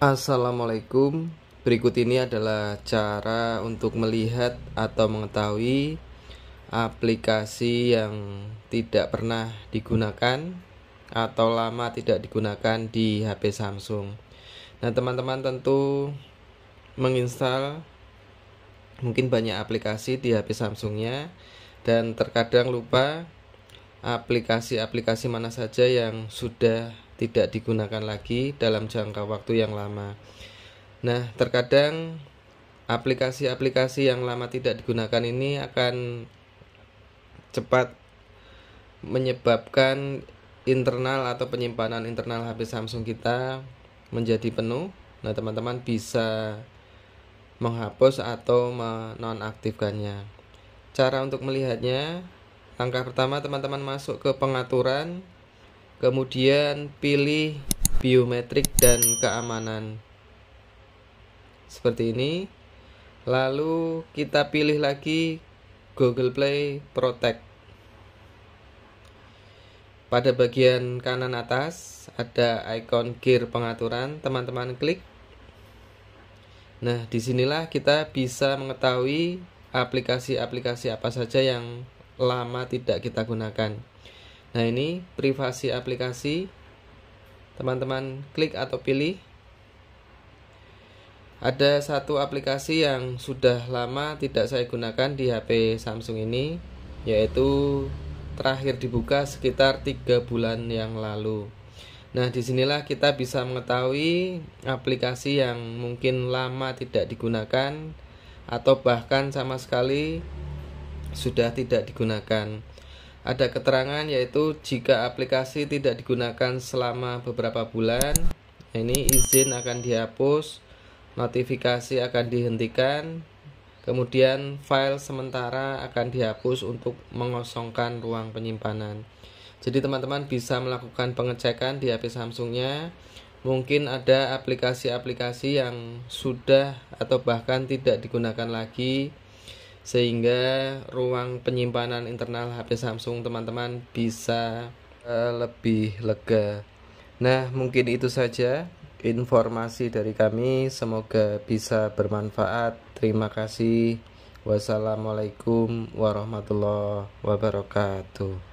Assalamualaikum. Berikut ini adalah cara untuk melihat atau mengetahui aplikasi yang tidak pernah digunakan atau lama tidak digunakan di HP Samsung. Nah, teman-teman tentu menginstal mungkin banyak aplikasi di HP Samsungnya dan terkadang lupa aplikasi-aplikasi mana saja yang sudah tidak digunakan lagi dalam jangka waktu yang lama. Nah, terkadang aplikasi-aplikasi yang lama tidak digunakan ini akan cepat menyebabkan internal atau penyimpanan internal HP Samsung kita menjadi penuh. Nah, teman-teman bisa menghapus atau menonaktifkannya. Cara untuk melihatnya, langkah pertama teman-teman masuk ke pengaturan, kemudian pilih biometrik dan keamanan. Seperti ini. Lalu kita pilih lagi Google Play Protect. Pada bagian kanan atas ada ikon gear pengaturan, teman-teman klik Nah, disinilah kita bisa mengetahui aplikasi-aplikasi apa saja yang lama tidak kita gunakan. Nah, ini privasi aplikasi. Teman-teman klik atau pilih. Ada satu aplikasi yang sudah lama tidak saya gunakan di HP Samsung ini, yaitu terakhir dibuka sekitar tiga bulan yang lalu. Nah, disinilah kita bisa mengetahui aplikasi yang mungkin lama tidak digunakan atau bahkan sama sekali sudah tidak digunakan. Ada keterangan yaitu jika aplikasi tidak digunakan selama beberapa bulan, nah ini izin akan dihapus, notifikasi akan dihentikan, kemudian file sementara akan dihapus untuk mengosongkan ruang penyimpanan. Jadi teman-teman bisa melakukan pengecekan di HP Samsungnya. Mungkin ada aplikasi-aplikasi yang sudah atau bahkan tidak digunakan lagi sehingga ruang penyimpanan internal HP Samsung teman-teman bisa eh, lebih lega. Nah, mungkin itu saja informasi dari kami. Semoga bisa bermanfaat. Terima kasih. Wassalamualaikum warahmatullahi wabarakatuh.